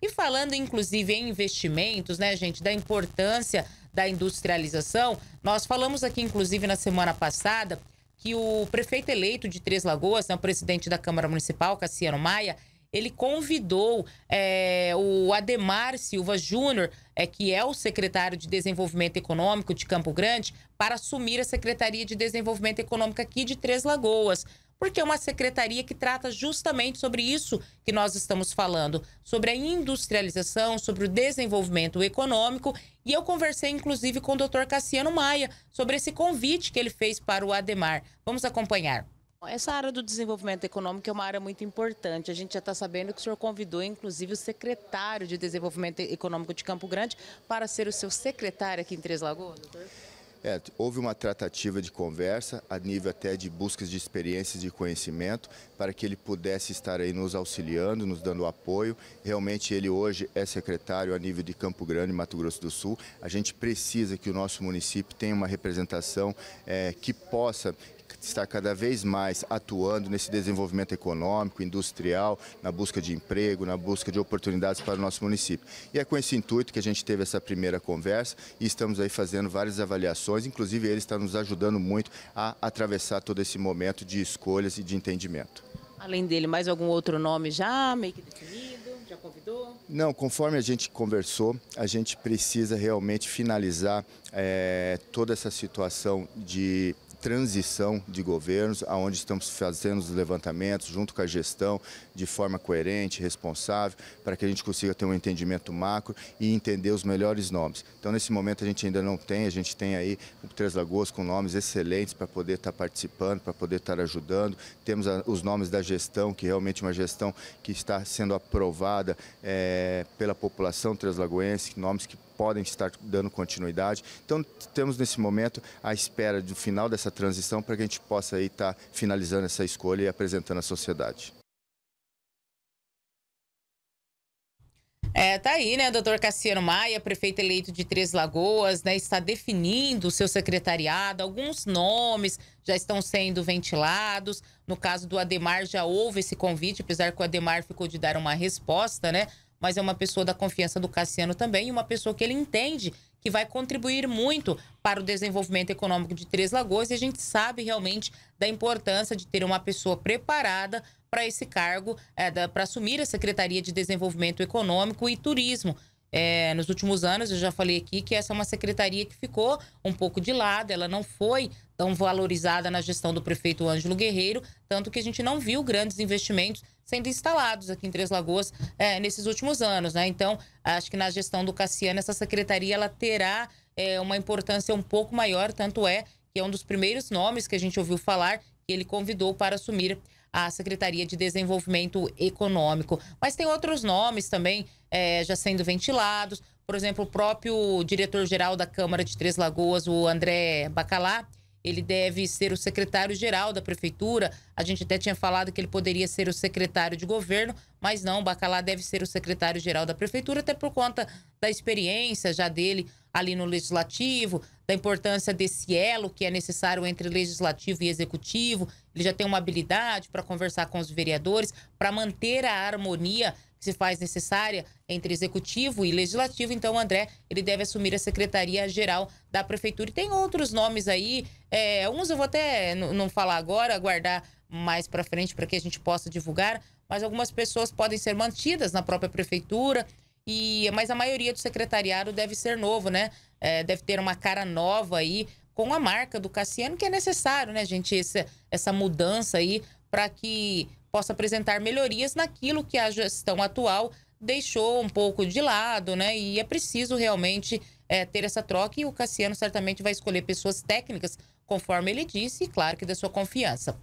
E falando, inclusive, em investimentos, né, gente, da importância da industrialização, nós falamos aqui, inclusive, na semana passada, que o prefeito eleito de Três Lagoas, né, o presidente da Câmara Municipal, Cassiano Maia, ele convidou é, o Ademar Silva Júnior, é, que é o secretário de Desenvolvimento Econômico de Campo Grande, para assumir a Secretaria de Desenvolvimento Econômico aqui de Três Lagoas porque é uma secretaria que trata justamente sobre isso que nós estamos falando, sobre a industrialização, sobre o desenvolvimento econômico. E eu conversei, inclusive, com o doutor Cassiano Maia sobre esse convite que ele fez para o Ademar. Vamos acompanhar. Essa área do desenvolvimento econômico é uma área muito importante. A gente já está sabendo que o senhor convidou, inclusive, o secretário de Desenvolvimento Econômico de Campo Grande para ser o seu secretário aqui em Três Lagoas, doutor? É, houve uma tratativa de conversa, a nível até de buscas de experiências de conhecimento, para que ele pudesse estar aí nos auxiliando, nos dando apoio. Realmente ele hoje é secretário a nível de Campo Grande, Mato Grosso do Sul. A gente precisa que o nosso município tenha uma representação é, que possa está cada vez mais atuando nesse desenvolvimento econômico, industrial, na busca de emprego, na busca de oportunidades para o nosso município. E é com esse intuito que a gente teve essa primeira conversa e estamos aí fazendo várias avaliações, inclusive ele está nos ajudando muito a atravessar todo esse momento de escolhas e de entendimento. Além dele, mais algum outro nome já meio que definido? Já convidou? Não, conforme a gente conversou, a gente precisa realmente finalizar é, toda essa situação de transição de governos, aonde estamos fazendo os levantamentos junto com a gestão de forma coerente, responsável, para que a gente consiga ter um entendimento macro e entender os melhores nomes. Então, nesse momento a gente ainda não tem, a gente tem aí o Três Lagoas com nomes excelentes para poder estar participando, para poder estar ajudando. Temos os nomes da gestão, que realmente é uma gestão que está sendo aprovada é, pela população Lagoense, nomes que podem estar dando continuidade. Então, temos nesse momento a espera do final dessa transição para que a gente possa aí estar tá finalizando essa escolha e apresentando à sociedade. É, tá aí, né, doutor Cassiano Maia, prefeito eleito de Três Lagoas, né, está definindo o seu secretariado, alguns nomes já estão sendo ventilados. No caso do Ademar, já houve esse convite, apesar que o Ademar ficou de dar uma resposta, né, mas é uma pessoa da confiança do Cassiano também e uma pessoa que ele entende que vai contribuir muito para o desenvolvimento econômico de Três Lagoas e a gente sabe realmente da importância de ter uma pessoa preparada para esse cargo, é, para assumir a Secretaria de Desenvolvimento Econômico e Turismo é, nos últimos anos, eu já falei aqui que essa é uma secretaria que ficou um pouco de lado, ela não foi tão valorizada na gestão do prefeito Ângelo Guerreiro, tanto que a gente não viu grandes investimentos sendo instalados aqui em Três Lagoas é, nesses últimos anos, né? Então, acho que na gestão do Cassiano, essa secretaria ela terá é, uma importância um pouco maior, tanto é que é um dos primeiros nomes que a gente ouviu falar que ele convidou para assumir à Secretaria de Desenvolvimento Econômico. Mas tem outros nomes também é, já sendo ventilados. Por exemplo, o próprio diretor-geral da Câmara de Três Lagoas, o André Bacalá, ele deve ser o secretário-geral da prefeitura. A gente até tinha falado que ele poderia ser o secretário de governo, mas não, o Bacalá deve ser o secretário-geral da prefeitura, até por conta da experiência já dele ali no legislativo, da importância desse elo que é necessário entre legislativo e executivo. Ele já tem uma habilidade para conversar com os vereadores, para manter a harmonia se faz necessária entre executivo e legislativo, então o André ele deve assumir a secretaria geral da prefeitura. E tem outros nomes aí, é, uns eu vou até não falar agora, aguardar mais para frente para que a gente possa divulgar, mas algumas pessoas podem ser mantidas na própria prefeitura. E, mas a maioria do secretariado deve ser novo, né? É, deve ter uma cara nova aí com a marca do Cassiano, que é necessário, né, gente? Essa, essa mudança aí para que possa apresentar melhorias naquilo que a gestão atual deixou um pouco de lado, né? E é preciso realmente é, ter essa troca e o Cassiano certamente vai escolher pessoas técnicas, conforme ele disse, e claro que da sua confiança.